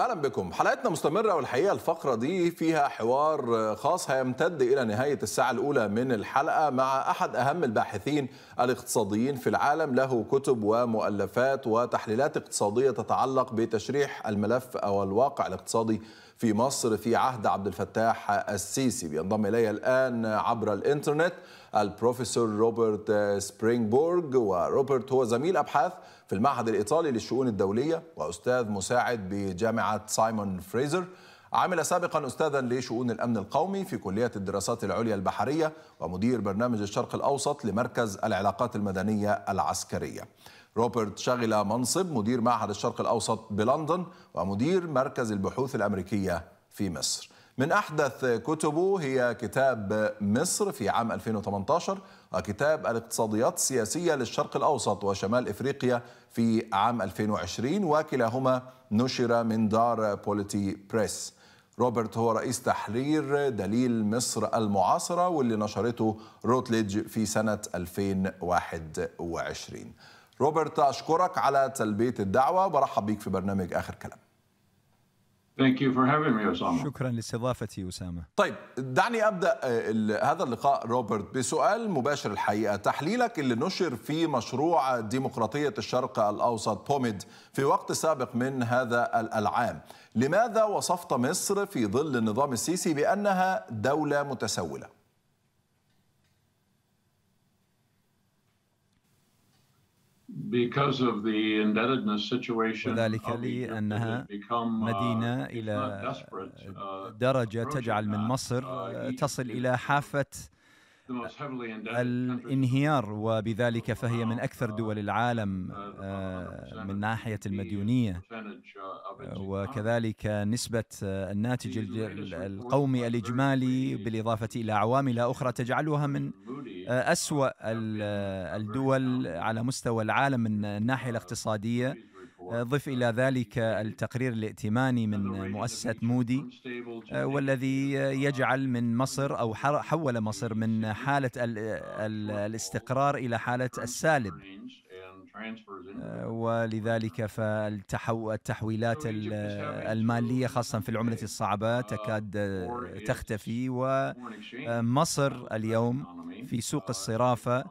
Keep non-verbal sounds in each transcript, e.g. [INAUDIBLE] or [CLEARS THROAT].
اهلا بكم حلقتنا مستمره والحقيقه الفقره دي فيها حوار آه، خاص هيمتد الى نهايه الساعه الاولى من الحلقه مع احد اهم الباحثين الاقتصاديين في العالم له كتب ومؤلفات وتحليلات اقتصاديه تتعلق بتشريح الملف او الواقع الاقتصادي في مصر في عهد عبد الفتاح السيسي بينضم الي الان عبر الانترنت البروفيسور روبرت سبرينغبورغ وروبرت هو زميل ابحاث في المعهد الإيطالي للشؤون الدولية وأستاذ مساعد بجامعة سايمون فريزر عمل سابقا أستاذا لشؤون الأمن القومي في كلية الدراسات العليا البحرية ومدير برنامج الشرق الأوسط لمركز العلاقات المدنية العسكرية روبرت شغل منصب مدير معهد الشرق الأوسط بلندن ومدير مركز البحوث الأمريكية في مصر من أحدث كتبه هي كتاب مصر في عام 2018 وكتاب الاقتصاديات السياسية للشرق الأوسط وشمال إفريقيا في عام 2020 وكلاهما نشر من دار بوليتي بريس روبرت هو رئيس تحرير دليل مصر المعاصرة واللي نشرته روتليج في سنة 2021 روبرت أشكرك على تلبية الدعوة برحب بيك في برنامج آخر كلام Thank you for having me, Osama. شكرا لاستضافتي أسامة طيب دعني أبدأ آه، هذا اللقاء روبرت بسؤال مباشر الحقيقة تحليلك اللي نشر في مشروع ديمقراطية الشرق الأوسط بوميد في وقت سابق من هذا العام لماذا وصفت مصر في ظل النظام السيسي بأنها دولة متسولة؟ وذلك لأنها uh, مدينة إلى uh, درجة تجعل من مصر uh, تصل إلى حافة الانهيار وبذلك فهي من uh, أكثر دول uh, العالم uh, آه، من ناحية المديونية آه، وكذلك نسبة آه، الناتج القومي الإجمالي بالإضافة إلى عوامل أخرى تجعلها من أسوأ الدول على مستوى العالم من الناحية الاقتصادية آه، ضف إلى ذلك التقرير الائتماني من مؤسسة مودي آه، والذي يجعل من مصر أو حول مصر من حالة الاستقرار إلى حالة السالب آه، ولذلك فالتحويلات المالية خاصة في العملة الصعبة تكاد تختفي ومصر اليوم في سوق الصرافة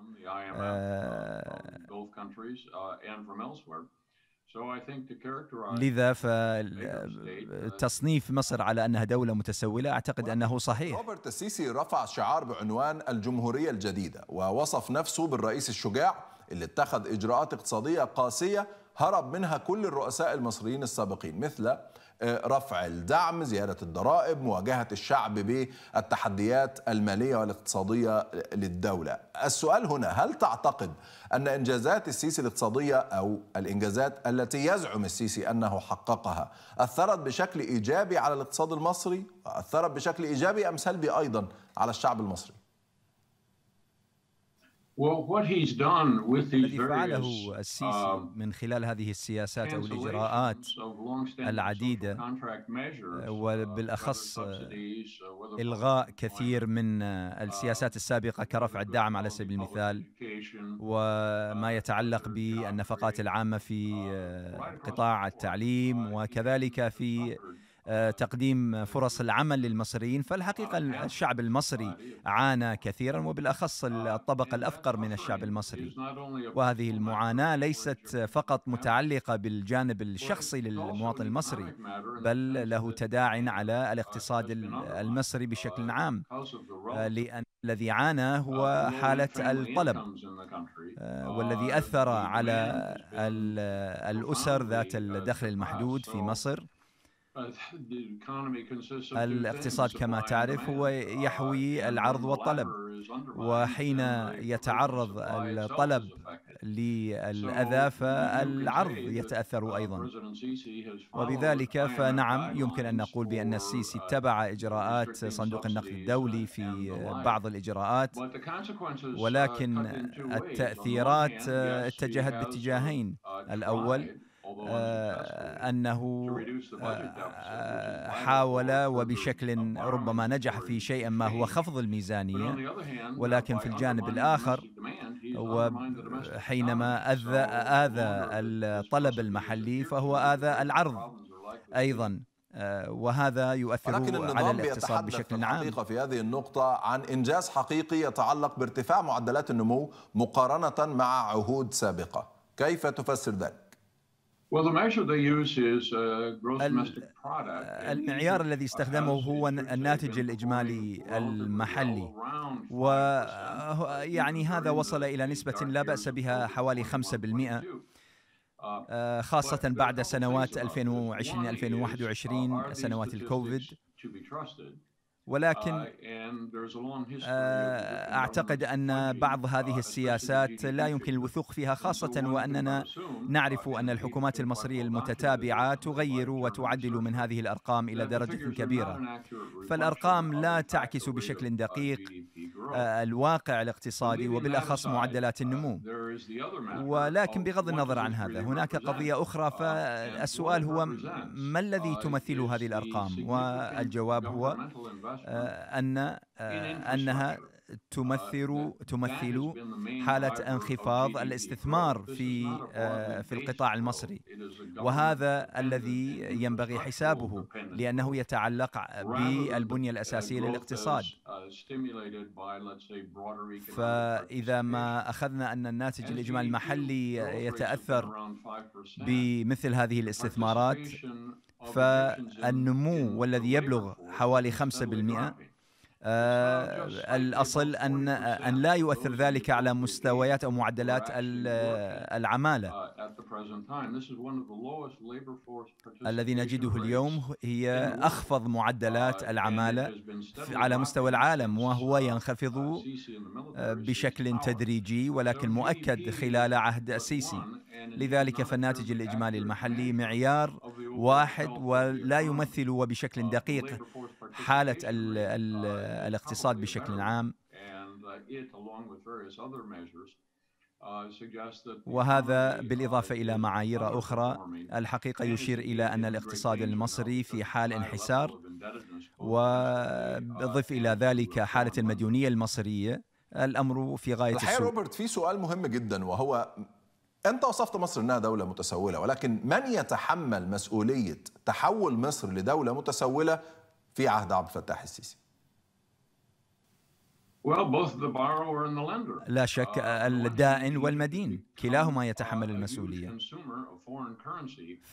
لذا فتصنيف uh, مصر على انها دوله متسوله اعتقد انه صحيح. روبرت السيسي رفع شعار بعنوان الجمهوريه الجديده ووصف نفسه بالرئيس الشجاع اللي اتخذ اجراءات اقتصاديه قاسيه هرب منها كل الرؤساء المصريين السابقين مثل رفع الدعم زيادة الضرائب مواجهة الشعب بالتحديات المالية والاقتصادية للدولة السؤال هنا هل تعتقد أن إنجازات السيسي الاقتصادية أو الإنجازات التي يزعم السيسي أنه حققها أثرت بشكل إيجابي على الاقتصاد المصري أثرت بشكل إيجابي أم سلبي أيضا على الشعب المصري الذي فعله السيسي um, من خلال هذه السياسات او الاجراءات العديده آه، وبالاخص uh, uh, الغاء كثير من آه، السياسات um, السابقه كرفع الدعم على سبيل المثال وما uh, يتعلق بالنفقات العامه في آه، قطاع التعليم وكذلك في تقديم فرص العمل للمصريين فالحقيقة آه، الشعب المصري آه، إيه. عانى كثيرا وبالأخص آه، الطبقة إيه، الأفقر من الشعب يعني المصري وهذه المعاناة ليست فقط متعلقة بالجانب الشخصي للمواطن المصري بل له تداع على الاقتصاد uh, المصري بشكل uh, عام لأن uh, الذي عانى هو حالة الطلب والذي أثر على الأسر ذات الدخل المحدود في مصر الاقتصاد كما تعرف هو يحوي العرض والطلب وحين يتعرض الطلب للأذى فالعرض يتأثر أيضا وبذلك فنعم يمكن أن نقول بأن السيسي اتبع إجراءات صندوق النقد الدولي في بعض الإجراءات ولكن التأثيرات اتجهت باتجاهين الأول آه، أنه آه، حاول وبشكل ربما نجح في شيء ما هو خفض الميزانية ولكن في الجانب الآخر وحينما آه، أذى, آذى الطلب المحلي فهو آذى العرض أيضا وهذا يؤثر ولكن على الاقتصاد بشكل عام في هذه النقطة عن إنجاز حقيقي يتعلق بارتفاع معدلات النمو مقارنة مع عهود سابقة كيف تفسر ذلك؟ المعيار الذي استخدمه هو الناتج الاجمالي المحلي ويعني هذا وصل الى نسبه لا باس بها حوالي 5% آه، uh, خاصه بعد سنوات 2020 2021 سنوات الكوفيد ولكن آه، اعتقد ان بعض uh, هذه السياسات لا يمكن الوثوق فيها خاصه واننا uh, نعرف ان الحكومات المصريه المتتابعه تغير وتعدل من هذه الارقام الى درجه كبيره فالارقام لا تعكس بشكل دقيق آه، الواقع الاقتصادي وبالاخص معدلات uh, النمو ولكن بغض النظر عن هذا هناك قضيه اخرى uh, فالسؤال هو ما الذي uh, تمثل هذه الارقام والجواب هو آه، ان آه، انها تمثل آه، تمثل حالة انخفاض الاستثمار في آه، في القطاع المصري وهذا الذي ينبغي حسابه لأنه يتعلق بالبنية uh, الأساسية للاقتصاد uh, فإذا ما أخذنا أن الناتج الإجمالي المحلي يتأثر بمثل هذه الاستثمارات فالنمو والذي يبلغ حوالي 5% آه، الأصل أن أن لا يؤثر ذلك على مستويات أو معدلات العمالة الذي نجده اليوم هي أخفض معدلات العمالة على مستوى العالم وهو ينخفض آه، بشكل تدريجي ولكن مؤكد خلال عهد السيسي لذلك فالناتج الإجمالي المحلي معيار واحد ولا يمثل وبشكل دقيق حالة الـ الـ الاقتصاد بشكل عام وهذا بالإضافة إلى معايير أخرى الحقيقة يشير إلى أن الاقتصاد المصري في حال انحسار وضف إلى ذلك حالة المديونية المصرية الأمر في غاية السوء روبرت في سؤال مهم جدا وهو أنت وصفت مصر أنها دولة متسولة ولكن من يتحمل مسؤولية تحول مصر لدولة متسولة في عهد عبد الفتاح السيسي؟ لا شك uh, الدائن والمدين كلاهما uh, يتحمل المسؤولية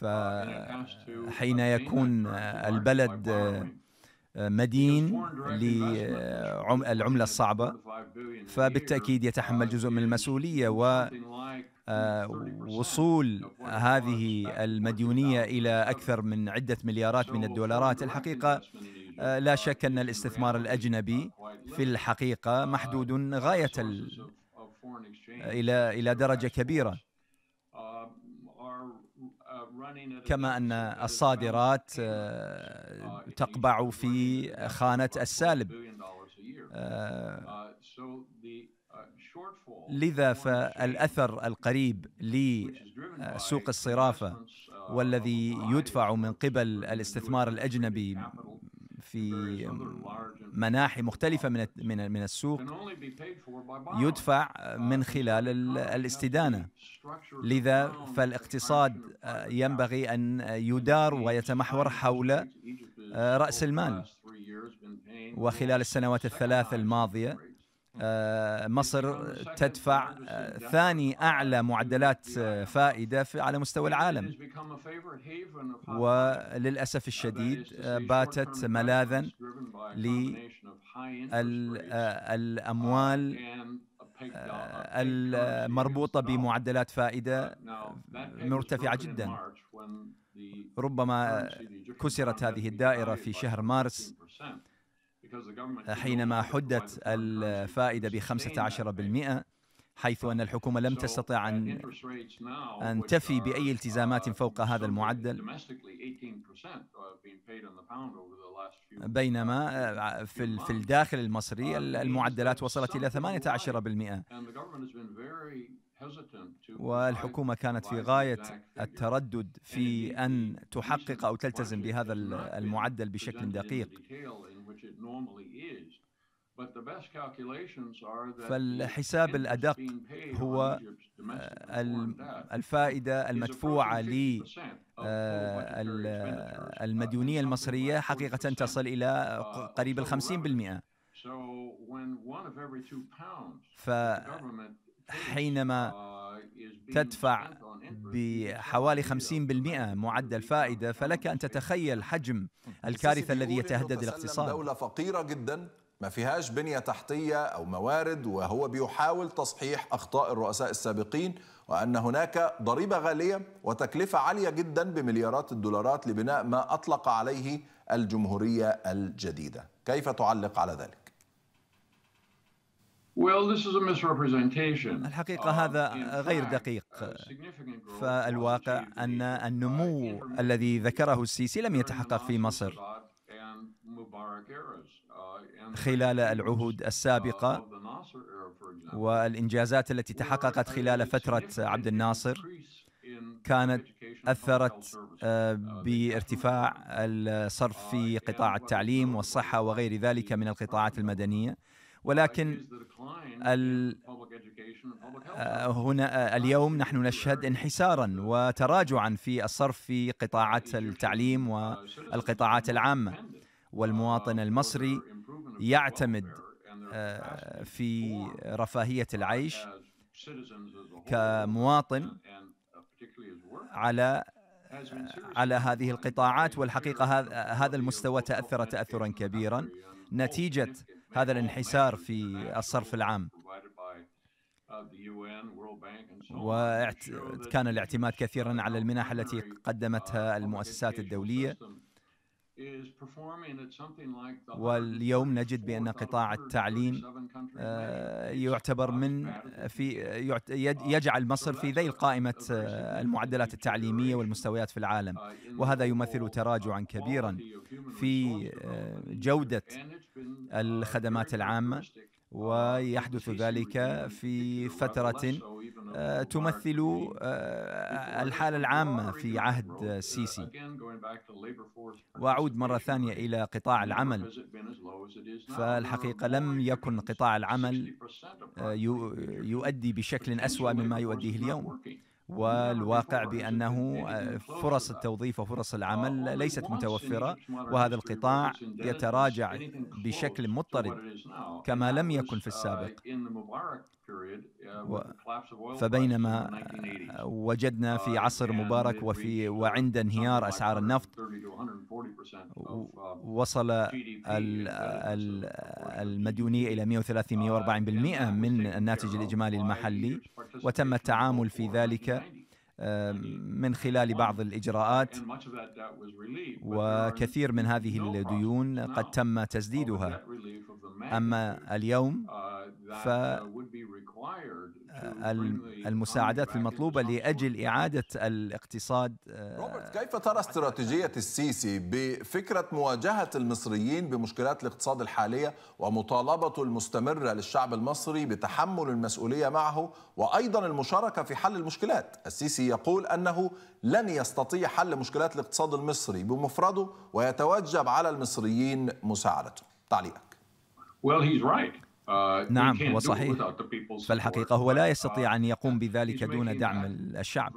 uh, فحين يكون البلد مدين للعملة الصعبة فبالتأكيد يتحمل جزء من المسؤولية و آه، وصول هذه المديونية إلى uh, أكثر من عدة مليارات من الدولارات الحقيقة آه، لا uh, شك أن الاستثمار الأجنبي في الحقيقة uh, محدود غاية إلى إلى درجة كبيرة um, كما أن الصادرات آه، تقبع في خانة السالب لذا فالاثر القريب لسوق آه، الصرافه uh, والذي يدفع من قبل الاستثمار الاجنبي في مناحي مختلفة من من من السوق يدفع uh, من خلال الاستدانة لذا فالاقتصاد آه، ينبغي أن يدار e ويتمحور حول آه، رأس المال وخلال السنوات الثلاث الماضية آه، مصر تدفع آه، يعني ثاني اعلى معدلات آه، فائده على مستوى العالم وللاسف uh, الشديد باتت ملاذا للاموال uh, المربوطه بمعدلات فائده uh, مرتفعه جدا ربما كسرت هذه الدائره في شهر مارس حينما حدت الفائدة ب 15% حيث أن الحكومة لم تستطع أن أن تفي بأي التزامات فوق هذا المعدل بينما آه، في في الداخل المصري المعدلات وصلت إلى 18% والحكومة كانت في غاية التردد في أن تحقق أو تلتزم بهذا المعدل بشكل دقيق فالحساب الأدق هو الفائدة المدفوعة للمديونية آه، uh, المصرية حقيقة تصل إلى uh, قريب الخمسين بالمئة فحينما تدفع بحوالي 50% معدل فائدة فلك أن تتخيل حجم الكارثة الذي يتهدد الاقتصاد دولة فقيرة جدا ما فيهاش بنية تحتية أو موارد وهو بيحاول تصحيح أخطاء الرؤساء السابقين وأن هناك ضريبة غالية وتكلفة عالية جدا بمليارات الدولارات لبناء ما أطلق عليه الجمهورية الجديدة كيف تعلق على ذلك؟ الحقيقة هذا غير دقيق فالواقع أن النمو الذي ذكره السيسي لم يتحقق في مصر uh, خلال العهود السابقة والإنجازات التي تحققت خلال فترة عبد الناصر كانت أثرت آه، uh, بارتفاع الصرف في قطاع التعليم والصحة وغير ذلك من القطاعات المدنية ولكن آه، هنا آه، اليوم نحن نشهد انحسارا وتراجعا في الصرف في قطاعات التعليم والقطاعات uh, العامه والمواطن المصري يعتمد آه، في رفاهيه العيش كمواطن uh, على على هذه القطاعات والحقيقه هذا المستوى تاثر تاثرا كبيرا نتيجه هذا الانحسار في الصرف العام وكان الاعتماد كثيرا على المنح التي قدمتها المؤسسات الدولية واليوم نجد بأن قطاع التعليم آه، يعتبر من في آه، يجعل مصر في ذيل قائمة آه، المعدلات التعليمية والمستويات في العالم uh, وهذا يمثل تراجعا uh, كبيرا في جودة uh, الخدمات العامة ويحدث ذلك في فترة آه، تمثل آه، الحالة العامة في عهد السيسي وأعود مرة ثانية إلى قطاع العمل فالحقيقة لم يكن قطاع العمل آه، يؤدي بشكل أسوأ مما يؤديه اليوم والواقع نعم، بانه يعني آه، فرص التوظيف وفرص آه، العمل ليست متوفره وهذا القطاع يتراجع بشكل مضطرد كما لم يكن في uh, السابق uh, فبينما آه، وجدنا في uh, عصر مبارك وفي وعند انهيار اسعار النفط وصل المديونية إلى 130 140% من الناتج الإجمالي المحلي وتم التعامل في ذلك من خلال بعض الإجراءات وكثير من هذه الديون قد تم تسديدها أما اليوم ف آه، المساعدات المطلوبة لأجل إعادة الاقتصاد روبرت آه، كيف ترى استراتيجية السيسي بفكرة مواجهة المصريين بمشكلات الاقتصاد الحالية ومطالبته المستمرة للشعب المصري بتحمل المسؤولية معه وأيضا المشاركة في حل المشكلات السيسي يقول أنه لن يستطيع حل مشكلات الاقتصاد المصري بمفرده ويتوجب على المصريين مساعدته تعليقك Well, he's right. Uh, نعم هو صحيح فالحقيقة هو لا uh, يستطيع أن يقوم بذلك دون دعم الشعب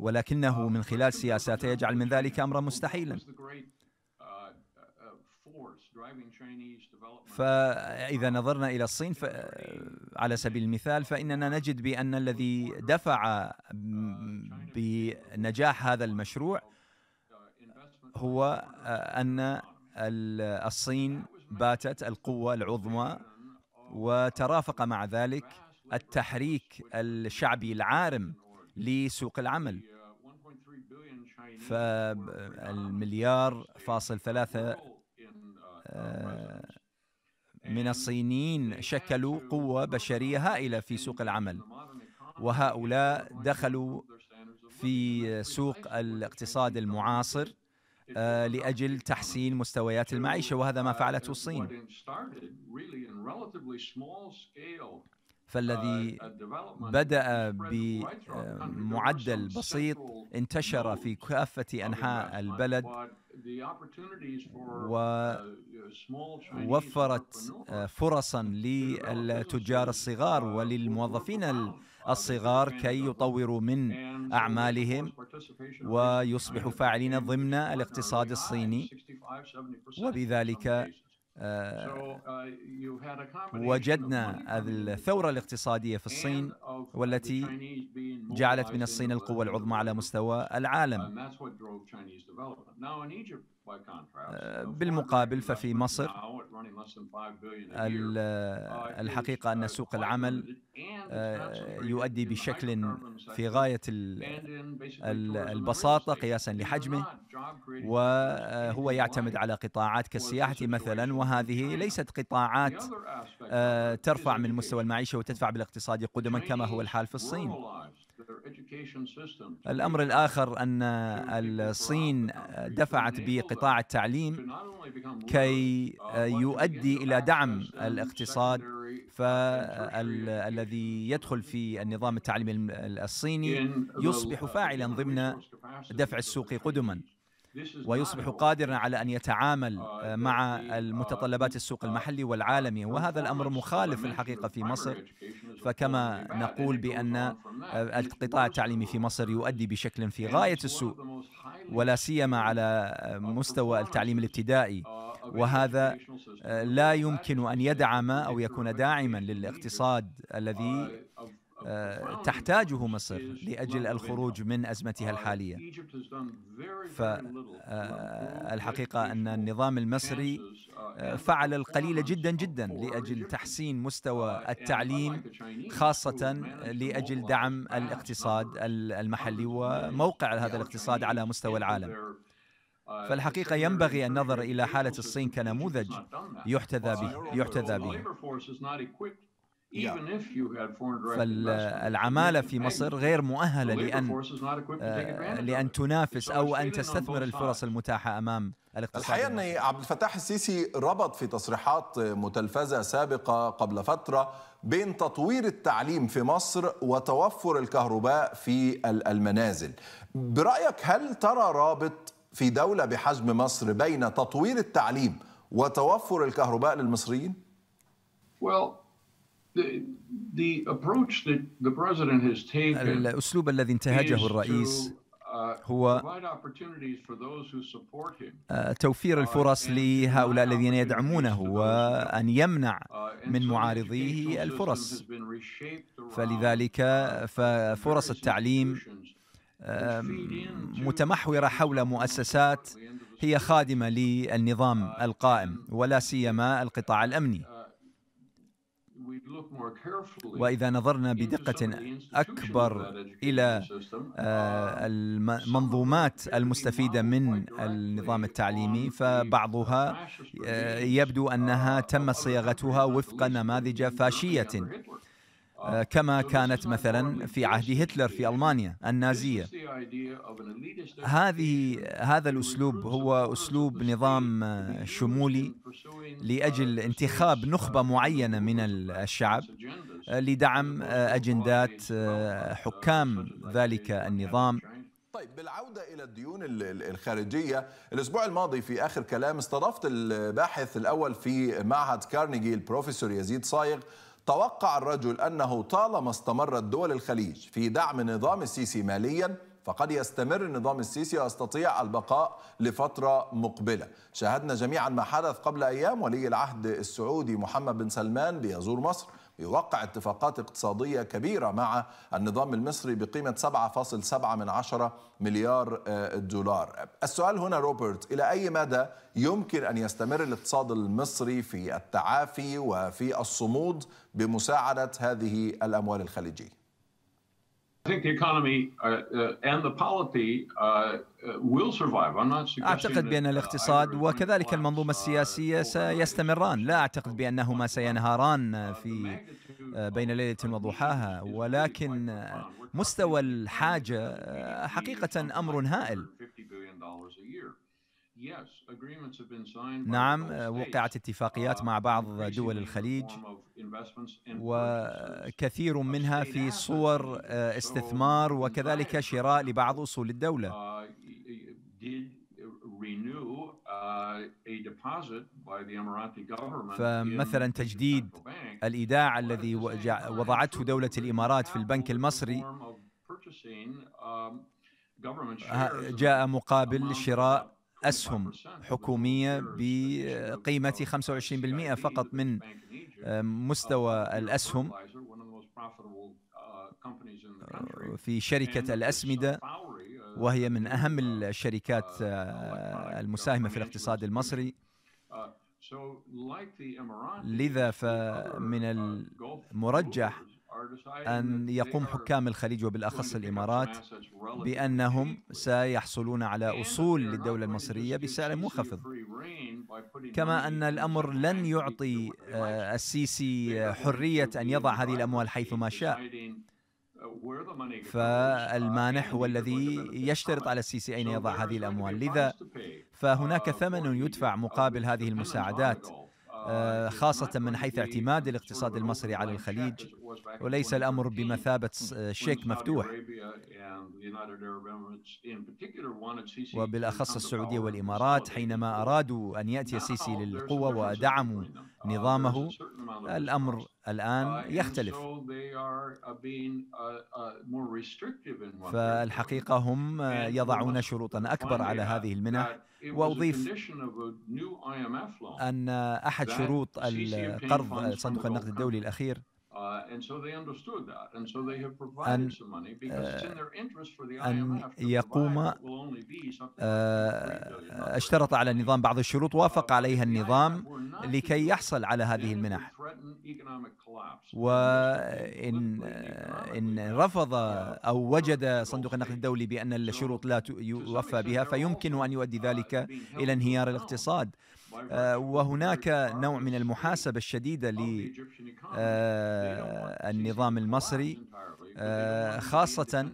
ولكنه uh, من خلال سياساته يجعل من ذلك أمرا مستحيلا فإذا نظرنا إلى الصين على سبيل المثال فإننا نجد بأن الذي دفع بنجاح هذا المشروع هو آه، أن الصين باتت القوة العظمى وترافق مع ذلك التحريك الشعبي العارم لسوق العمل فالمليار فاصل ثلاثة آه، من الصينيين شكلوا قوة بشرية هائلة في سوق العمل وهؤلاء دخلوا في سوق الاقتصاد المعاصر آه، لاجل تحسين مستويات المعيشه وهذا ما uh, فعلته الصين فالذي uh, بدا بمعدل بسيط انتشر في كافه انحاء البلد ووفرت uh, آه، فرصا للتجار الصغار وللموظفين الصغار كي يطوروا من أعمالهم ويصبحوا فاعلين ضمن الاقتصاد الصيني وبذلك آه، وجدنا الثورة الاقتصادية في الصين والتي جعلت من الصين القوة العظمى على مستوى العالم آه، بالمقابل ففي مصر الحقيقة أن سوق العمل آه، يؤدي بشكل في غاية البساطة قياسا لحجمه وهو يعتمد على قطاعات كالسياحة مثلا وهذه ليست قطاعات آه، ترفع من مستوى المعيشة وتدفع بالاقتصاد قدما كما هو الحال في الصين الأمر الآخر أن الصين دفعت بقطاع التعليم كي uh, uh, يؤدي إلى دعم الاقتصاد فالذي uh, يدخل في النظام التعليمي الصيني يصبح فاعلا ضمن دفع السوق قدما ويصبح قادرا على أن يتعامل آه، آه، مع آه، المتطلبات السوق المحلي والعالمي وهذا الأمر مخالف في الحقيقة في مصر فكما نقول بأن القطاع التعليمي في مصر يؤدي بشكل في غاية السوء ولا سيما على مستوى التعليم الابتدائي uh, وهذا لا يمكن أن يدعم أو يكون داعما للاقتصاد الذي uh, آه، آه، تحتاجه مصر لاجل الخروج من ازمتها uh, الحاليه فالحقيقه آه، ان النظام المصري uh, فعل القليل جدا جدا لاجل تحسين مستوى uh, التعليم خاصه لاجل دعم الاقتصاد المحلي وموقع هذا الاقتصاد على مستوى العالم فالحقيقة ينبغي النظر إلى حالة الصين كنموذج يحتذى به يحتذى به فالعمالة في مصر غير مؤهلة لأن آه، لأن تنافس أو أن تستثمر الفرص المتاحة أمام الاقتصاد الحقيقة أن عبد الفتاح السيسي ربط في تصريحات متلفزة سابقة قبل فترة بين تطوير التعليم في مصر وتوفر الكهرباء في المنازل برأيك هل ترى رابط في دولة بحجم مصر بين تطوير التعليم وتوفر الكهرباء للمصريين؟ Well, الأسلوب الذي انتهجه الرئيس uh, هو uh, توفير uh, الفرص لهؤلاء الذين يدعمونه وأن يمنع من معارضيه الفرص فلذلك ففرص التعليم متمحورة حول مؤسسات هي خادمة للنظام القائم ولا سيما القطاع الأمني واذا نظرنا بدقه اكبر الى آه، um, المنظومات المستفيده من النظام التعليمي فبعضها يبدو uh, انها تم صياغتها وفق نماذج فاشيه آه، uh, كما كانت مثلا في عهد هتلر في المانيا النازيه هذه هذا الاسلوب هو اسلوب نظام شمولي لاجل انتخاب نخبه معينه من الشعب لدعم اجندات حكام ذلك النظام طيب بالعودة إلى الديون الخارجية الأسبوع الماضي في آخر كلام استضفت الباحث الأول في معهد كارنيجي البروفيسور يزيد صايغ توقع الرجل أنه طالما استمرت دول الخليج في دعم نظام السيسي ماليا فقد يستمر النظام السيسي ويستطيع البقاء لفترة مقبلة شاهدنا جميعا ما حدث قبل أيام ولي العهد السعودي محمد بن سلمان بيزور مصر يوقع اتفاقات اقتصادية كبيرة مع النظام المصري بقيمة 7.7 من عشرة مليار آه، دولار السؤال هنا روبرت إلى أي مدى يمكن أن يستمر الاقتصاد المصري في التعافي وفي الصمود بمساعدة هذه الأموال الخليجية أعتقد بأن uh, الاقتصاد وكذلك المنظومة uh, السياسية سيستمران لا أعتقد بأنهما uh, سينهاران في بين ليلة وضحاها ولكن مستوى الحاجة حقيقة أمر هائل نعم وقعت اتفاقيات مع uh, بعض دول الخليج وكثير منها في صور آه، استثمار وكذلك شراء لبعض اصول الدوله uh, uh, فمثلا تجديد الايداع الذي وضعته دوله الامارات في البنك المصري um, آه، جاء مقابل شراء أسهم حكومية بقيمة 25% فقط من مستوى الأسهم آه، في شركة الأسمدة وهي من أهم الشركات آه، المساهمة في الاقتصاد المصري uh, لذا فمن uh, المرجح أن يقوم حكام الخليج وبالأخص الإمارات بأنهم سيحصلون على أصول للدولة المصرية بسعر منخفض كما أن الأمر لن يعطي آه، السيسي آه، حرية أن يضع هذه الأموال حيثما شاء uh, uh, فالمانح هو الذي يشترط على السيسي أين يضع هذه الأموال لذا فهناك uh, ثمن يدفع مقابل هذه المساعدات آه، خاصة من حيث اعتماد الاقتصاد المصري على الخليج وليس الأمر بمثابة آه، شيك مفتوح وبالأخص السعودية والإمارات حينما أرادوا أن يأتي السيسي للقوة ودعموا آه، نظامه الامر الان uh, يختلف uh, uh, فالحقيقه هم آه، يضعون شروطا اكبر على هذه المنح واضيف ان احد شروط القرض صندوق النقد الدولي الاخير أن, أن يقوم اشترط على النظام بعض الشروط uh, وافق عليها النظام لكي يحصل على هذه المنح وإن إن رفض أو وجد صندوق النقد الدولي بأن الشروط لا يوفى بها فيمكن أن يؤدي uh, ذلك إلى انهيار الاقتصاد آه، وهناك نوع من المحاسبة الشديدة للنظام آه، المصري آه، خاصة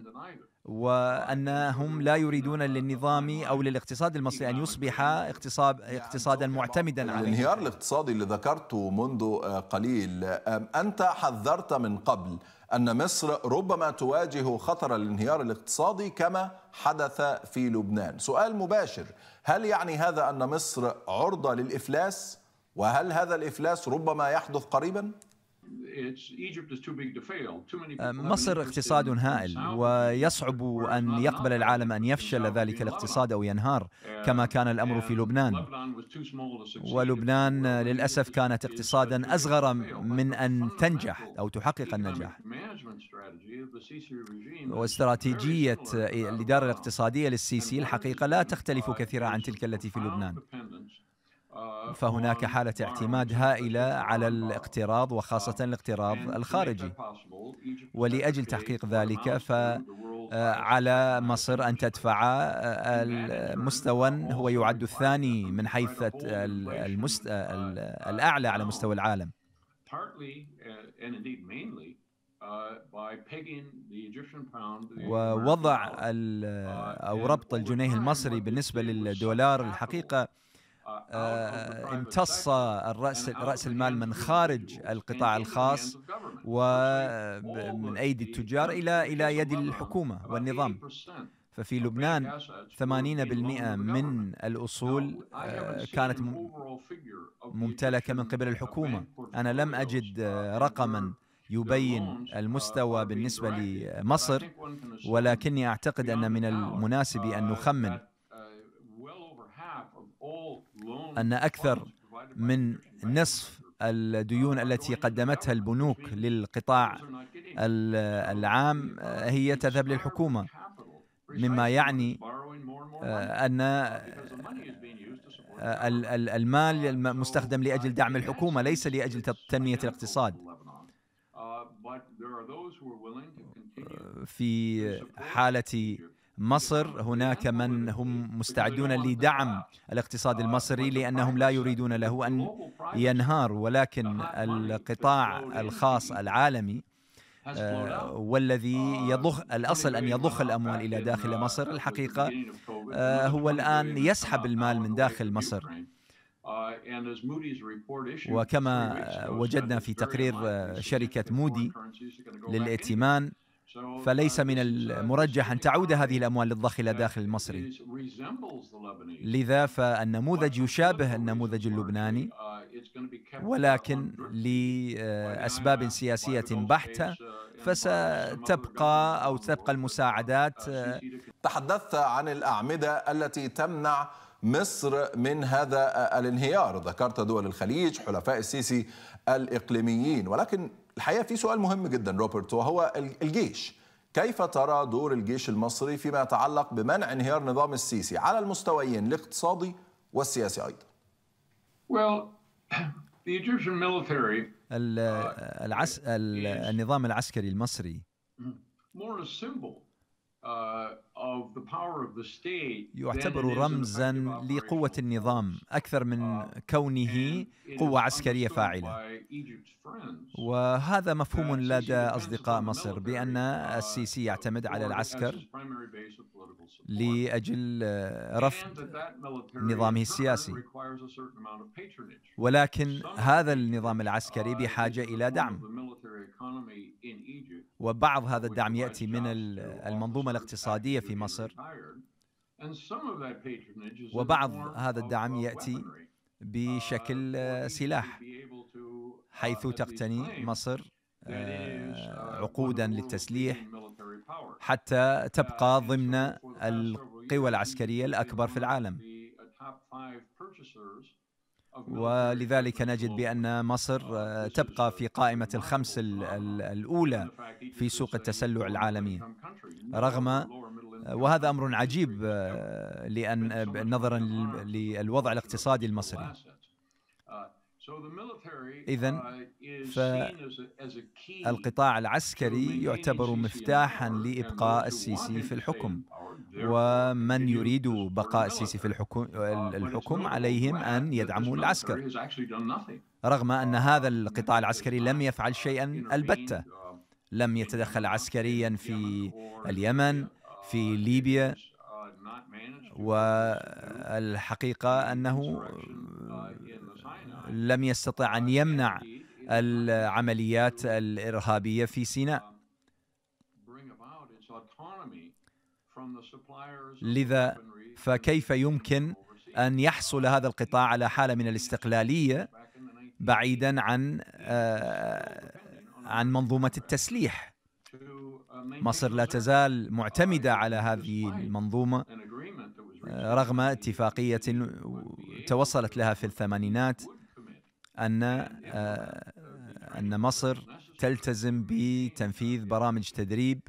وانهم لا يريدون للنظام او للاقتصاد المصري ان يصبح اقتصاد اقتصادا معتمدا عليه. الانهيار الاقتصادي اللي ذكرته منذ قليل انت حذرت من قبل أن مصر ربما تواجه خطر الانهيار الاقتصادي كما حدث في لبنان سؤال مباشر هل يعني هذا أن مصر عرضة للإفلاس؟ وهل هذا الإفلاس ربما يحدث قريباً؟ مصر اقتصاد هائل ويصعب ان يقبل العالم ان يفشل ذلك الاقتصاد او ينهار كما كان الامر في لبنان ولبنان للاسف كانت اقتصادا اصغر من ان تنجح او تحقق النجاح واستراتيجيه الاداره الاقتصاديه للسيسي الحقيقه لا تختلف كثيرا عن تلك التي في لبنان فهناك حالة اعتماد هائلة على الاقتراض وخاصة الاقتراض الخارجي ولأجل تحقيق ذلك فعلى آه، مصر أن تدفع آه، مستوى هو يعد الثاني من حيث المست... الأعلى على مستوى العالم ووضع أو ربط الجنيه المصري بالنسبة للدولار الحقيقة آه، آه، آه، امتص الرأس رأس المال من خارج القطاع الخاص ومن أيدي التجار إلى إلى يد الحكومة والنظام ففي لبنان 80% من الأصول كانت ممتلكة من قبل الحكومة أنا لم أجد uh, رقما يبين uh, المستوى بالنسبة لمصر ولكني أعتقد أن من المناسب أن uh, نخمن أن أكثر من نصف الديون التي قدمتها البنوك للقطاع العام آه، هي تذهب للحكومة مما يعني آه، أن آه، المال مستخدم لأجل دعم الحكومة ليس لأجل تنمية الاقتصاد في حالة مصر هناك من هم مستعدون لدعم الاقتصاد المصري لانهم لا يريدون له ان ينهار ولكن القطاع الخاص العالمي آه، والذي يضخ الاصل ان يضخ الاموال الى داخل مصر الحقيقه آه، هو الان يسحب المال من داخل مصر وكما وجدنا في تقرير آه، شركه مودي للائتمان فليس من المرجح أن تعود هذه الأموال للضخ إلى داخل المصري لذا فالنموذج يشابه النموذج اللبناني ولكن لأسباب سياسية بحتة فستبقى أو تبقى المساعدات تحدثت عن الأعمدة التي تمنع مصر من هذا الانهيار ذكرت دول الخليج حلفاء السيسي الإقليميين ولكن الحقيقه في سؤال مهم جدا روبرت وهو الجيش كيف ترى دور الجيش المصري فيما يتعلق بمنع انهيار نظام السيسي على المستويين الاقتصادي والسياسي ايضا well, [CLEARS THROAT] the Egyptian military, uh, العس... النظام العسكري المصري يعتبر رمزا لقوة النظام أكثر من uh, كونه قوة عسكرية فاعلة وهذا مفهوم لدى أصدقاء مصر بأن uh, السيسي يعتمد على العسكر لأجل uh, رفض نظامه السياسي ولكن هذا النظام العسكري بحاجة إلى دعم وبعض هذا الدعم يأتي من المنظومة الاقتصادية في في مصر وبعض هذا الدعم ياتي بشكل آه، سلاح حيث تقتني مصر آه، عقودا للتسليح حتى تبقى ضمن القوى العسكريه الاكبر في العالم ولذلك نجد بان مصر آه، تبقى في قائمه الخمس الاولى في سوق التسلع العالميه رغم وهذا امر عجيب آه، لان آه، نظرا للوضع الاقتصادي المصري اذا فالقطاع العسكري يعتبر مفتاحا لابقاء السيسي في الحكم ومن يريد بقاء السيسي في الحكم الحكم عليهم ان يدعموا العسكر رغم ان هذا القطاع العسكري لم يفعل شيئا البته لم يتدخل عسكريا في اليمن في ليبيا uh, والحقيقة أنه uh, لم يستطع أن uh, يمنع العمليات um, الإرهابية في سيناء um, لذا فكيف يمكن أن يحصل هذا القطاع على حالة من الاستقلالية بعيدا عن آه، عن منظومة التسليح مصر لا تزال معتمدة على هذه المنظومة آه، رغم اتفاقية توصلت لها في الثمانينات أن آه، أن مصر تلتزم بتنفيذ برامج تدريب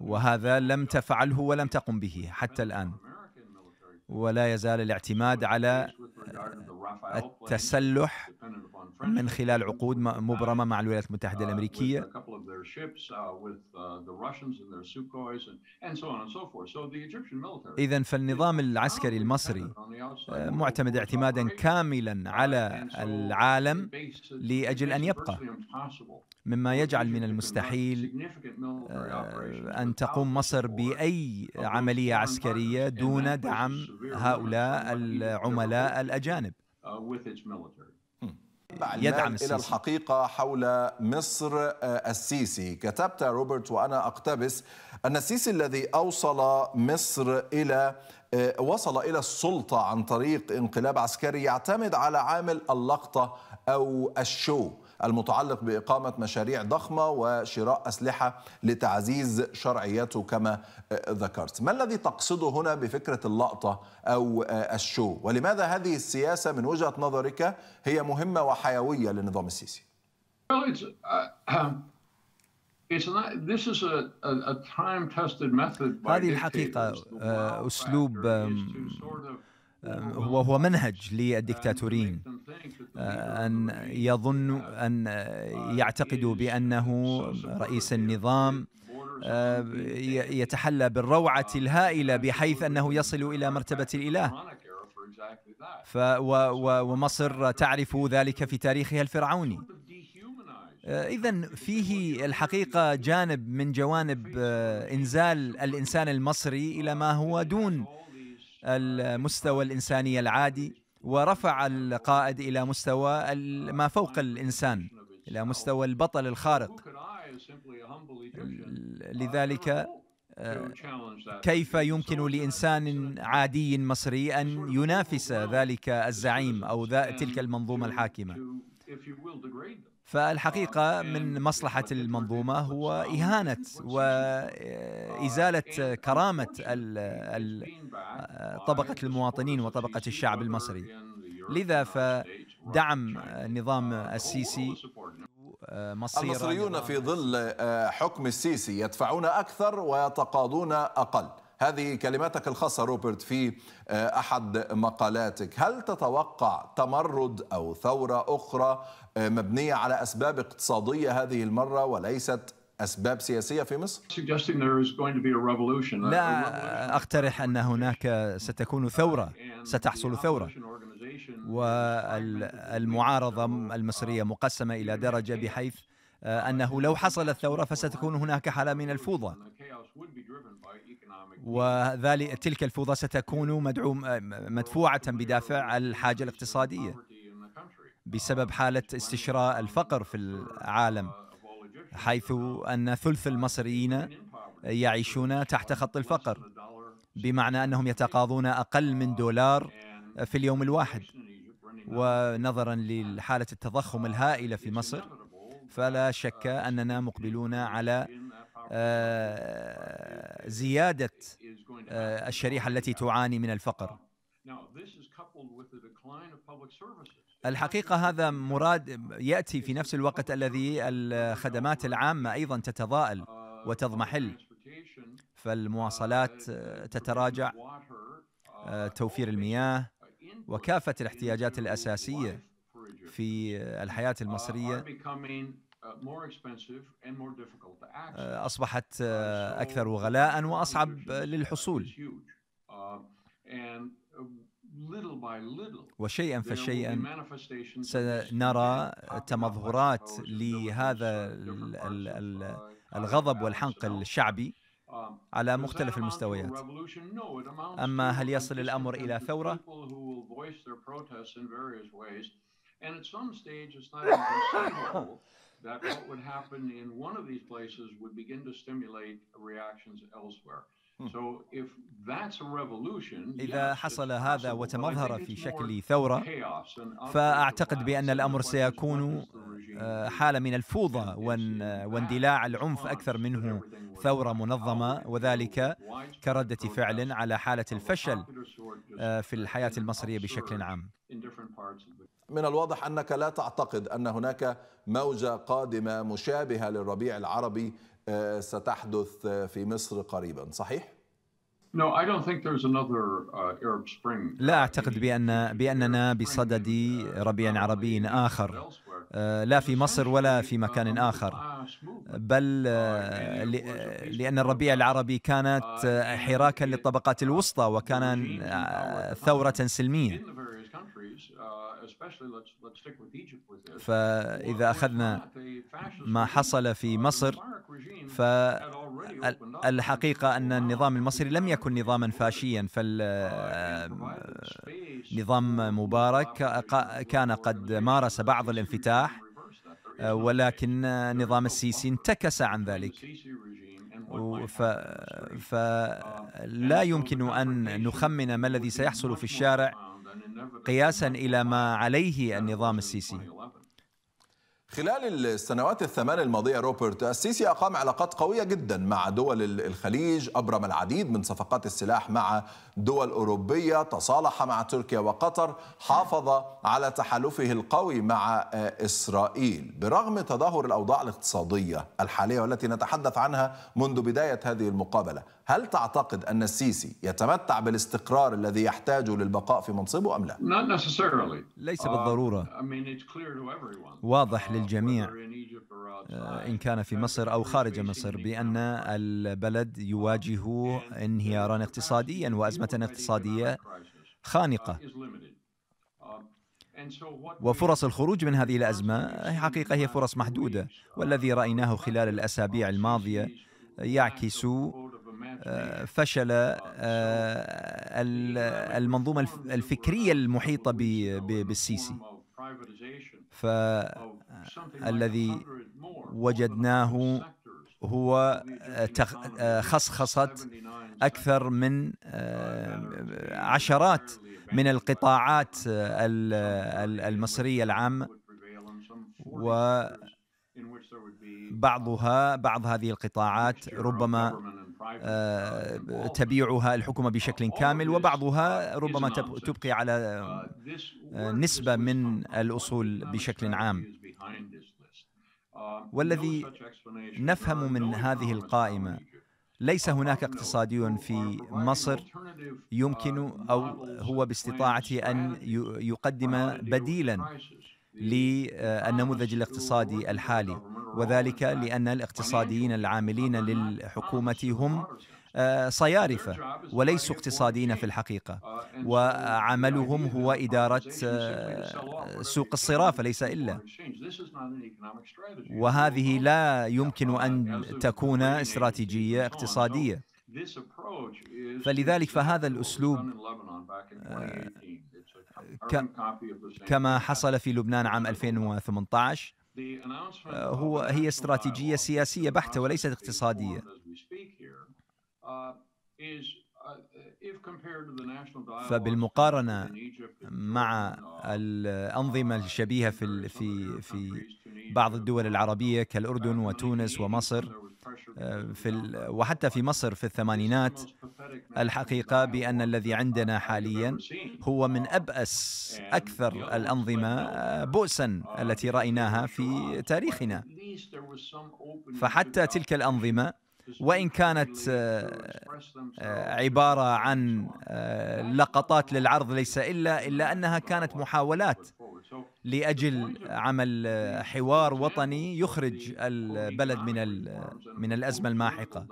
وهذا لم تفعله ولم تقم به حتى الآن ولا يزال الاعتماد على آه، التسلح من خلال عقود مبرمة مع الولايات المتحدة uh, الأمريكية uh, uh, إذا فالنظام العسكري المصري آه، معتمد اعتمادا كاملا على العالم لأجل أن يبقى مما يجعل من المستحيل آه، أن تقوم مصر بأي عملية عسكرية دون دعم هؤلاء العملاء الأجانب. يدعم السيسي إلى الحقيقة حول مصر آه، السيسي كتبت روبرت وأنا أقتبس أن السيسي الذي أوصل مصر إلى آه، وصل إلى السلطة عن طريق انقلاب عسكري يعتمد على عامل اللقطة أو الشو المتعلق بإقامة مشاريع ضخمة وشراء أسلحة لتعزيز شرعيته كما ذكرت ما الذي تقصده هنا بفكرة اللقطة أو الشو ولماذا هذه السياسة من وجهة نظرك هي مهمة وحيوية للنظام السيسي uh, um, هذه الحقيقة آه، أسلوب آه. هو هو منهج للدكتاتورين آه، أن يظن أن يعتقدوا بأنه رئيس النظام آه، يتحلى بالروعة uh, الهائلة بحيث أنه يصل إلى مرتبة الإله ف ومصر تعرف ذلك في تاريخها الفرعوني إذا فيه الحقيقة جانب من جوانب إنزال الإنسان المصري إلى ما هو دون المستوى الانساني العادي ورفع القائد الى مستوى ما فوق الانسان الى مستوى البطل الخارق لذلك آه، كيف يمكن لانسان عادي مصري ان ينافس ذلك الزعيم او تلك المنظومه الحاكمه فالحقيقة من مصلحة المنظومة هو إهانة وإزالة كرامة طبقة المواطنين وطبقة الشعب المصري لذا فدعم نظام السيسي المصريون في ظل آه، حكم السيسي يدفعون أكثر ويتقاضون أقل هذه كلماتك الخاصة روبرت في آه، أحد مقالاتك هل تتوقع تمرد أو ثورة أخرى مبنية على أسباب اقتصادية هذه المرة وليست أسباب سياسية في مصر؟ لا أقترح أن هناك ستكون ثورة ستحصل ثورة والمعارضة المصرية مقسمة إلى درجة بحيث آه، أنه لو حصلت ثورة فستكون هناك حالة من الفوضى وذلك تلك الفوضى ستكون مدعوم آه، مدفوعة بدافع الحاجة الاقتصادية بسبب حالة استشراء الفقر في العالم حيث أن ثلث المصريين يعيشون تحت خط الفقر بمعنى أنهم يتقاضون أقل من دولار في اليوم الواحد ونظرا لحالة التضخم الهائلة في مصر فلا شك أننا مقبلون على آه، زيادة آه، الشريحة التي تعاني من الفقر الحقيقة هذا مراد يأتي في نفس الوقت الذي الخدمات العامة أيضا تتضاءل وتضمحل فالمواصلات آه، تتراجع آه، توفير المياه وكافة الاحتياجات الأساسية في الحياة المصرية uh, آه، أصبحت أكثر غلاء وأصعب للحصول وشيئا فشيئا سنرى تمظهرات لهذا الغضب والحنق الشعبي um, على مختلف المستويات اما هل يصل الامر الى ثوره [COUGHS] that what would happen in one of these places would begin to stimulate reactions elsewhere. إذا حصل هذا وتمظهر في شكل ثورة فأعتقد بأن الأمر سيكون آه، حالة من الفوضى واندلاع العنف أكثر منه ثورة منظمة وذلك كردة فعل على حالة الفشل آه، في الحياة المصرية بشكل عام. من الواضح انك لا تعتقد ان هناك موجه قادمه مشابهه للربيع العربي آه، ستحدث آه، في مصر قريبا صحيح uh, لا اعتقد بان باننا بصدد ربيع عربي اخر آه، لا في مصر ولا في مكان اخر بل لان الربيع العربي كانت حراكا للطبقات الوسطى وكان ثوره سلميه Uh, فإذا أخذنا ما حصل في uh, مصر فالحقيقة أن النظام المصري لم يكن نظاما فاشيا فالنظام uh, مبارك كان قد مارس بعض الانفتاح آه، ولكن نظام السيسي انتكس عن ذلك ف... فلا um, يمكن أن نخمن ما الذي سيحصل في الشارع قياسا الى ما عليه النظام السيسي خلال السنوات الثمان الماضية روبرت السيسي أقام علاقات قوية جدا مع دول الخليج أبرم العديد من صفقات السلاح مع دول أوروبية تصالح مع تركيا وقطر حافظ على تحالفه القوي مع آه، إسرائيل برغم تدهور الأوضاع الاقتصادية الحالية والتي نتحدث عنها منذ بداية هذه المقابلة هل تعتقد أن السيسي يتمتع بالاستقرار الذي يحتاجه للبقاء في منصبه أم لا؟ ليس uh, بالضرورة واضح uh, للجميع uh, إن كان في مصر أو خارج مصر بأن البلد يواجه انهيارا اقتصاديا وأزمة اقتصادية خانقة um, وفرص الخروج من هذه الأزمة حقيقة هي فرص محدودة والذي رأيناه خلال الأسابيع الماضية يعكس فشل آه، آه، آه، المنظومة الفكرية المحيطة بالسيسي فالذي وجدناه هو خصخصة أكثر من عشرات من القطاعات المصرية العامة و بعضها بعض هذه القطاعات ربما آه، آه، تبيعها الحكومة بشكل آه، كامل وبعضها ربما تبقي على uh, نسبة من الأصول بشكل عام uh, والذي نفهم uh, من هذه القائمة ليس هناك اقتصادي في مصر يمكن أو هو باستطاعته أن يقدم بديلا للنموذج الاقتصادي الحالي وذلك لأن الاقتصاديين العاملين للحكومة هم آه، صيارفة وليسوا اقتصاديين في الحقيقة وعملهم هو إدارة آه، سوق الصرافة ليس إلا وهذه لا يمكن أن تكون استراتيجية اقتصادية فلذلك فهذا الأسلوب آه، كما حصل في لبنان عام 2018 آه، هو هي استراتيجية سياسية بحتة وليست اقتصادية uh, uh, فبالمقارنة مع uh, الأنظمة الشبيهة في في في بعض الدول العربية كالأردن وتونس ومصر في وحتى في مصر في الثمانينات الحقيقه بان الذي عندنا حاليا هو من ابأس اكثر الانظمه آه، بؤسا التي رايناها في تاريخنا فحتى تلك الانظمه وان كانت آه، آه، عباره عن لقطات للعرض ليس الا الا انها كانت محاولات لاجل عمل حوار وطني يخرج البلد من من الازمه الماحقه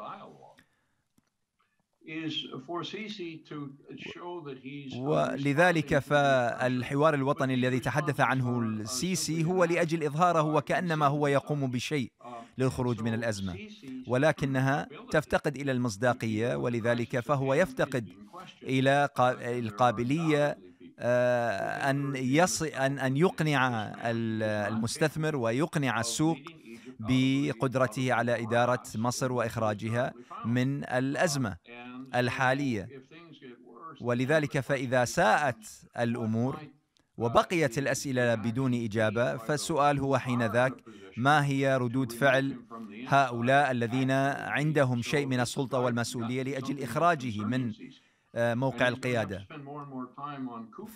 ولذلك فالحوار الوطني الذي تحدث عنه السيسي هو لاجل اظهاره وكانما هو يقوم بشيء للخروج من الازمه ولكنها تفتقد الى المصداقيه ولذلك فهو يفتقد الى القابليه آه، ان يص ان ان يقنع المستثمر ويقنع السوق بقدرته على اداره مصر واخراجها من الازمه الحاليه ولذلك فاذا ساءت الامور وبقيت الاسئله بدون اجابه فالسؤال هو حين ذاك ما هي ردود فعل هؤلاء الذين عندهم شيء من السلطه والمسؤوليه لاجل اخراجه من آه، موقع القيادة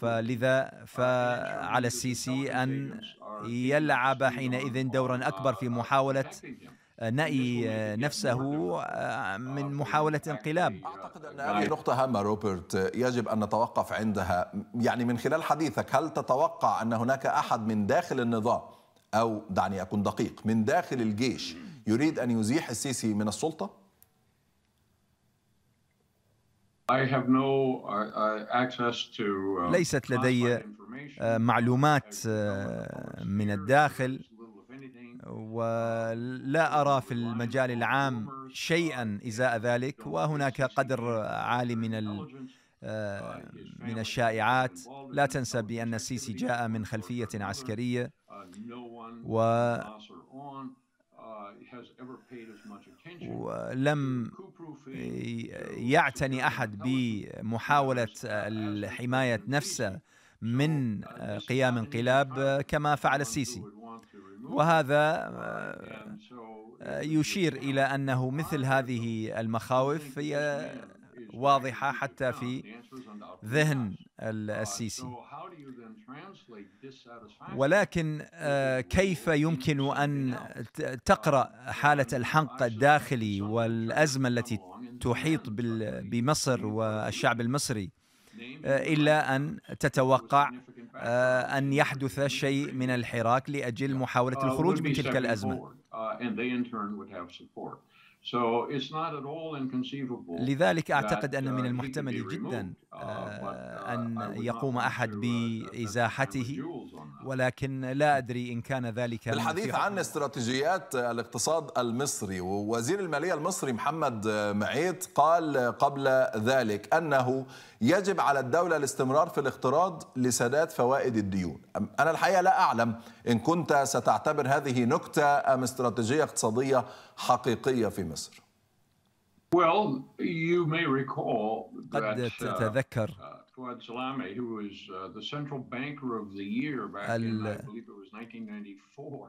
فلذا uh, فعلى السيسي أن يلعب حينئذ دورا أكبر في uh, محاولة نأي آه، نفسه آه، من محاولة انقلاب أعتقد أن هذه نقطة هامة روبرت يجب أن نتوقف عندها يعني من خلال حديثك هل تتوقع أن هناك أحد من داخل النظام أو دعني أكون دقيق من داخل الجيش يريد أن يزيح السيسي من السلطة؟ Uh, uh, uh, ليست لدي معلومات من الداخل ولا أرى في المجال العام شيئا إزاء ذلك وهناك قدر عالي من آه، من الشائعات لا تنسى بأن السيسي جاء من خلفية عسكرية و Uh, ولم يعتني احد بمحاوله uh, حمايه نفسه من uh, قيام انقلاب كما فعل السيسي وهذا يشير الى انه مثل هذه المخاوف هي واضحه حتى في ذهن السيسي ولكن آه، كيف يمكن ان تقرا حاله الحنق الداخلي والازمه التي تحيط بمصر والشعب المصري آه، الا ان تتوقع آه، ان يحدث شيء من الحراك لاجل محاوله الخروج من تلك الازمه. Uh, لذلك أعتقد أن من uh, المحتمل جدا uh, آه، uh, أن يقوم أحد بإزاحته ولكن لا أدري إن كان ذلك الحديث عن استراتيجيات الاقتصاد المصري ووزير المالية المصري محمد معيط قال قبل ذلك أنه يجب على الدولة الاستمرار في الاقتراض لسداد فوائد الديون أنا الحقيقة لا أعلم إن كنت ستعتبر هذه نكتة أم استراتيجية اقتصادية حقيقية في مصر قد تتذكر uh,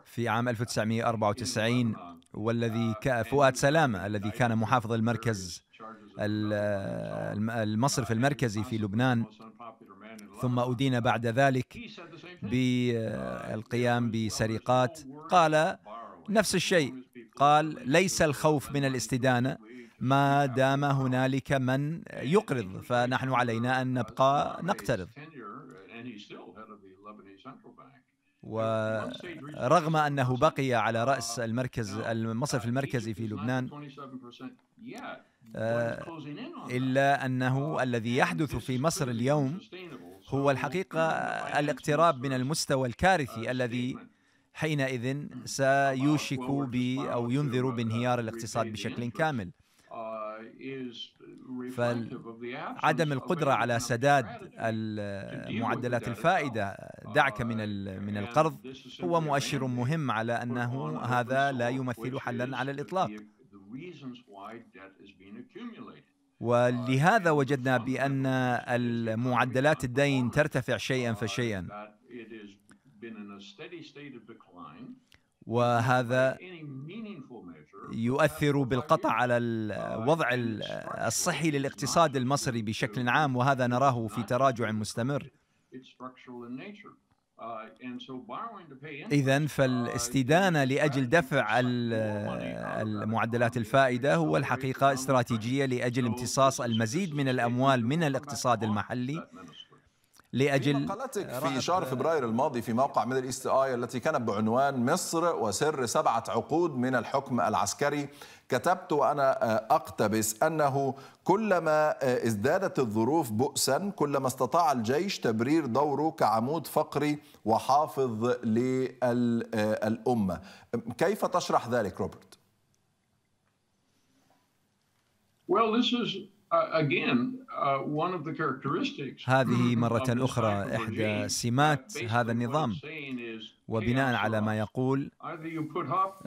في عام 1994 والذي uh, فؤاد سلامة الذي كان محافظ المركز المصرف uh, المركزي في لبنان ثم أدين بعد ذلك بالقيام uh, آه، بسرقات قال نفس الشيء قال ليس الخوف من الاستدانة ما دام هنالك من يقرض فنحن علينا ان نبقى نقترض ورغم انه بقي على راس المركز المصرف المركزي في لبنان آه، الا انه الذي يحدث في مصر اليوم هو الحقيقه الاقتراب من المستوى الكارثي الذي حينئذ سيوشك ب او ينذر بانهيار الاقتصاد بشكل كامل فعدم القدرة على سداد معدلات الفائدة دعك من uh, من القرض هو مؤشر مهم على أنه هذا لا يمثل حلا على الإطلاق ولهذا uh, وجدنا بأن المعدلات الدين ترتفع شيئا فشيئا وهذا يؤثر بالقطع على الوضع الصحي للاقتصاد المصري بشكل عام وهذا نراه في تراجع مستمر إذا فالاستدانة لأجل دفع المعدلات الفائدة هو الحقيقة استراتيجية لأجل امتصاص المزيد من الأموال من الاقتصاد المحلي لاجل في مقالتك في شهر فبراير الماضي في موقع ميدل ايست اي التي كانت بعنوان مصر وسر سبعه عقود من الحكم العسكري كتبت وانا آه، اقتبس انه كلما آه، ازدادت الظروف بؤسا كلما استطاع الجيش تبرير دوره كعمود فقري وحافظ للامه آه، كيف تشرح ذلك روبرت Well, this is Uh, uh, هذه مرة أخرى إحدى سمات هذا النظام وبناء على ما يقول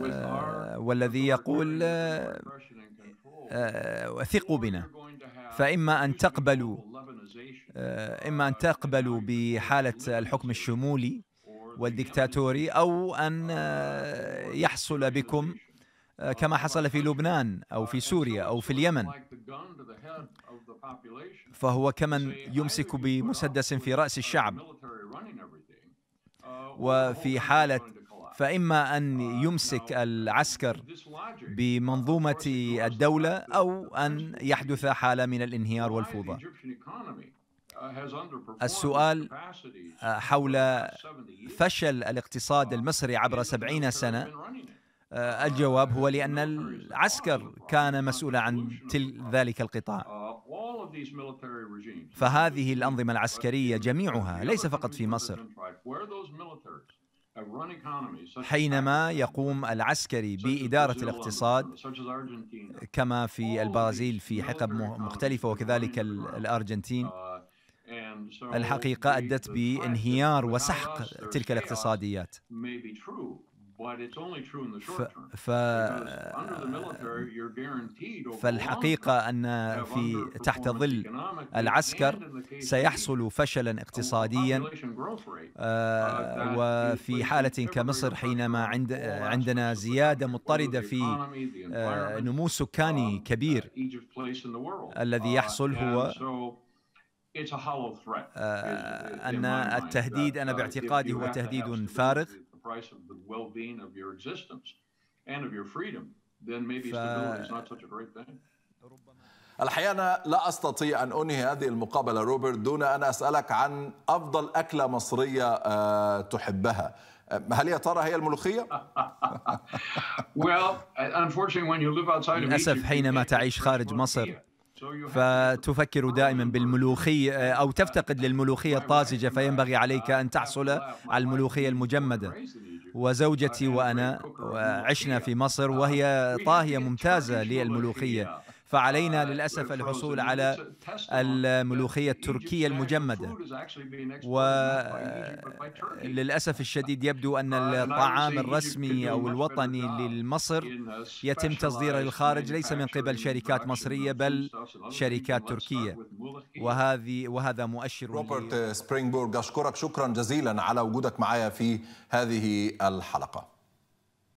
آه، والذي يقول آه، آه، ثقوا بنا فإما أن تقبلوا إما أن تقبلوا بحالة الحكم الشمولي والديكتاتوري أو أن uh, يحصل بكم آه، كما حصل في لبنان او في سوريا او في اليمن فهو كمن يمسك بمسدس في راس الشعب وفي حاله فإما أن يمسك العسكر بمنظومة الدولة أو أن يحدث حالة من الانهيار والفوضى السؤال آه، حول فشل الاقتصاد المصري عبر سبعين سنة آه، الجواب هو لأن العسكر كان مسؤولا عن ذلك القطاع فهذه الأنظمة العسكرية جميعها ليس فقط في مصر حينما يقوم العسكري بإدارة الاقتصاد كما في البرازيل في حقب مختلفة وكذلك الأرجنتين الحقيقة أدت بانهيار وسحق تلك الاقتصاديات فالحقيقة أن في تحت ظل العسكر سيحصل فشلا اقتصاديا آه، وفي حالة كمصر حينما عند آه، عندنا زيادة مضطردة في آه، نمو سكاني um, كبير uh, الذي uh, يحصل هو أن التهديد أنا uh, باعتقادي هو تهديد فارغ price of the well-being of your existence and of your freedom, then maybe stability is not such a great thing. الحقيقة أنا لا أستطيع أن أنهي هذه المقابلة روبرت دون أن أسألك عن أفضل أكلة مصرية آه، تحبها آه، هل يا ترى هي الملوخية؟ [LAUGHS] للأسف حينما تعيش خارج مصر فتفكر دائما بالملوخية آه، أو تفتقد للملوخية الطازجة فينبغي عليك أن تحصل على الملوخية المجمدة وزوجتي وأنا عشنا في مصر وهي طاهية ممتازة للملوخية فعلينا uh, للأسف الحصول على الملوخية التركية المجمدة وللأسف uh, الشديد يبدو أن uh, الطعام الرسمي أو الوطني لمصر يتم تصديره للخارج ليس من قبل شركات مصرية بل شركات تركية وهذه وهذا مؤشر روبرت سبرينغبورغ أشكرك شكرا جزيلا على وجودك معايا في هذه الحلقة